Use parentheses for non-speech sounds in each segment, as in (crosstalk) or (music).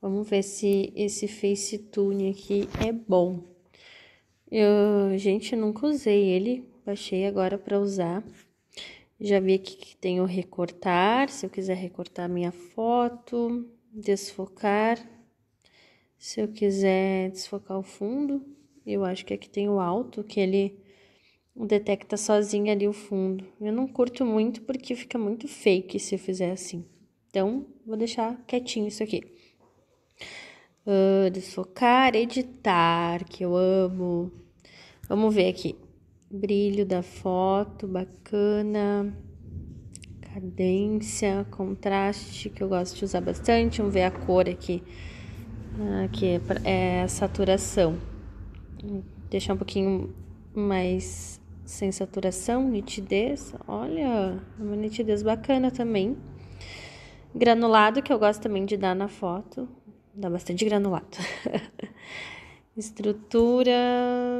Vamos ver se esse Face Tune aqui é bom. Eu, gente, nunca usei ele, baixei agora para usar. Já vi aqui que tem o recortar, se eu quiser recortar minha foto, desfocar. Se eu quiser desfocar o fundo, eu acho que aqui é tem o alto, que ele detecta sozinho ali o fundo. Eu não curto muito porque fica muito fake se eu fizer assim. Então, vou deixar quietinho isso aqui vou desfocar, editar, que eu amo. Vamos ver aqui. Brilho da foto, bacana. Cadência, contraste, que eu gosto de usar bastante. Vamos ver a cor aqui. Aqui ah, é, é saturação. Vou deixar um pouquinho mais sem saturação, nitidez. Olha, uma nitidez bacana também. Granulado, que eu gosto também de dar na foto dá bastante granulado. (laughs) estrutura.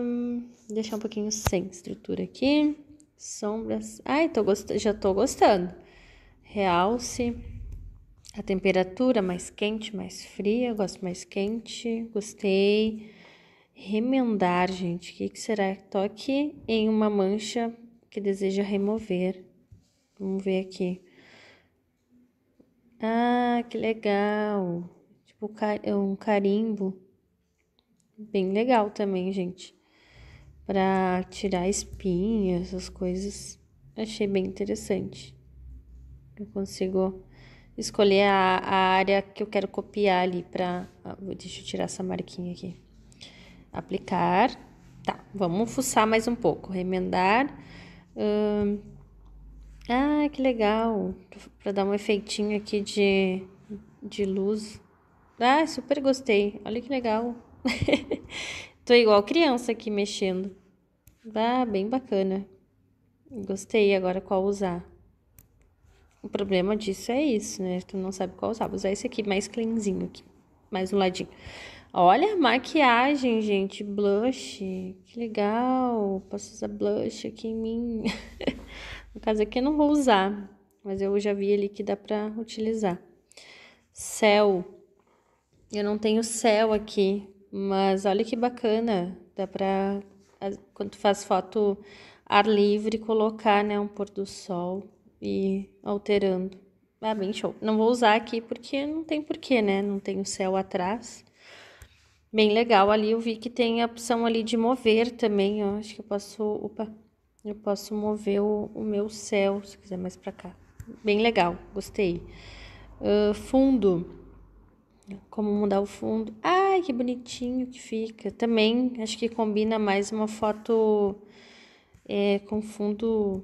Hum, deixar um pouquinho sem estrutura aqui. Sombras. Ai, tô gost... já tô gostando. Realce. A temperatura mais quente, mais fria. Eu gosto mais quente. Gostei. Remendar, gente. O que, que será? Toque em uma mancha que deseja remover. Vamos ver aqui. Ah, que legal! tipo é um carimbo. Bem legal também, gente. Pra tirar espinhas essas coisas. Achei bem interessante. Eu consigo escolher a, a área que eu quero copiar ali para ah, Deixa eu tirar essa marquinha aqui. Aplicar. Tá, vamos fuçar mais um pouco. Remendar. Hum... Ah, que legal. Pra dar um efeitinho aqui de, de luz. Ah, super gostei. Olha que legal. (laughs) Tô igual criança aqui mexendo. Ah, bem bacana. Gostei, agora qual usar? O problema disso é isso, né? Tu não sabe qual usar. Vou usar esse aqui mais cleanzinho aqui. Mais um ladinho. Olha, maquiagem, gente. Blush. Que legal. Posso usar blush aqui em mim. (laughs) no caso aqui eu não vou usar. Mas eu já vi ali que dá pra utilizar. Céu. Eu não tenho céu aqui, mas olha que bacana. Dá para quando tu faz foto ar livre colocar, né, um pôr do sol e alterando. Ah, bem show. Não vou usar aqui porque não tem porquê, né? Não tem o céu atrás. Bem legal. Ali eu vi que tem a opção ali de mover também, ó. Acho que eu posso, opa, eu posso mover o, o meu céu, se quiser mais para cá. Bem legal, gostei. Uh, fundo. Como mudar o fundo. Ai, que bonitinho que fica. Também acho que combina mais uma foto é, com fundo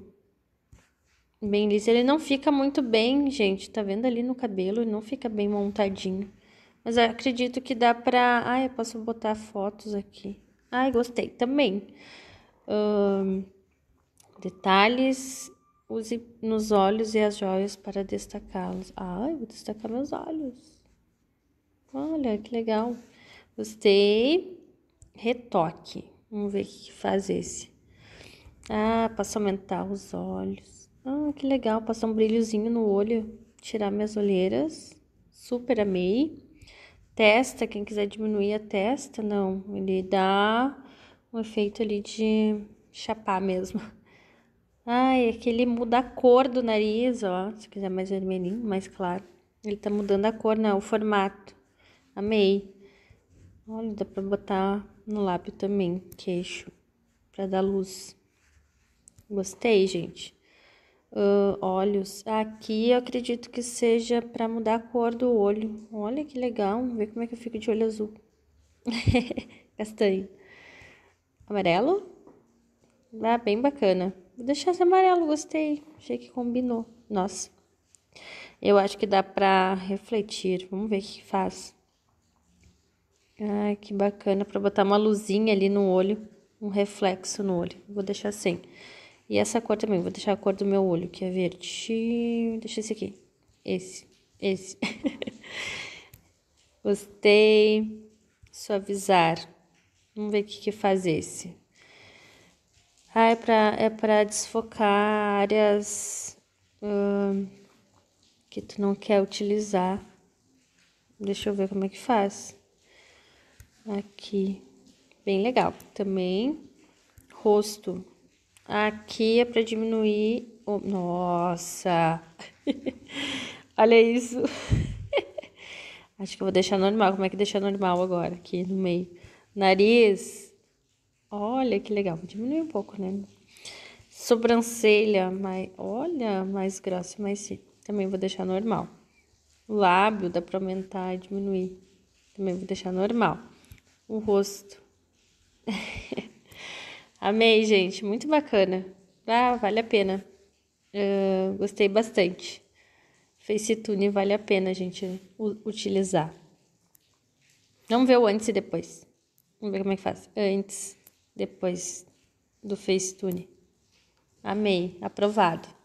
bem liso. Ele não fica muito bem, gente. Tá vendo ali no cabelo? não fica bem montadinho. Mas eu acredito que dá pra. Ai, eu posso botar fotos aqui. Ai, gostei também. detalhes. Use nos olhos e as joias para destacá-los. Ai, vou destacar meus olhos. Olha, que legal. Gostei. Retoque. Vamos ver o que faz esse. Ah, passar aumentar os olhos. Ah, que legal. Passar um brilhozinho no olho. Tirar minhas olheiras. Super amei. Testa, quem quiser diminuir a testa, não. Ele dá um efeito ali de chapar mesmo. Ah, é que ele muda a cor do nariz, ó. Se quiser mais vermelhinho, mais claro. Ele tá mudando a cor, não, o formato. Amei. Olha, dá pra botar no lábio também, queixo, pra dar luz. Gostei, gente. Uh, olhos. Aqui eu acredito que seja pra mudar a cor do olho. Olha que legal. Vê ver como é que eu fico de olho azul. (laughs) Castanho. Amarelo. Ah, bem bacana. Vou deixar esse amarelo, gostei. Achei que combinou. Nossa. Eu acho que dá pra refletir. Vamos ver o que faz. Ai, que bacana, para botar uma luzinha ali no olho, um reflexo no olho. Vou deixar assim. E essa cor também, vou deixar a cor do meu olho, que é verde. Deixa esse aqui. Esse, esse. (laughs) Gostei. Suavizar. Vamos ver o que, que faz esse. Ah, é pra, é pra desfocar áreas hum, que tu não quer utilizar. Deixa eu ver como é que faz aqui, bem legal também. Rosto, aqui é para diminuir. Oh, nossa, (laughs) olha isso. (laughs) Acho que eu vou deixar normal. Como é que deixar normal agora? Aqui no meio. Nariz, olha que legal, diminuir um pouco, né? Sobrancelha, mais, olha, mais grossa, mais sim. Também vou deixar normal. Lábio, dá para aumentar e diminuir. Também vou deixar normal um rosto. (laughs) Amei, gente, muito bacana. Ah, vale a pena. Uh, gostei bastante. Facetune vale a pena a gente utilizar. Vamos ver o antes e depois. Vamos ver como é que faz. Antes, depois do Facetune. Amei, aprovado.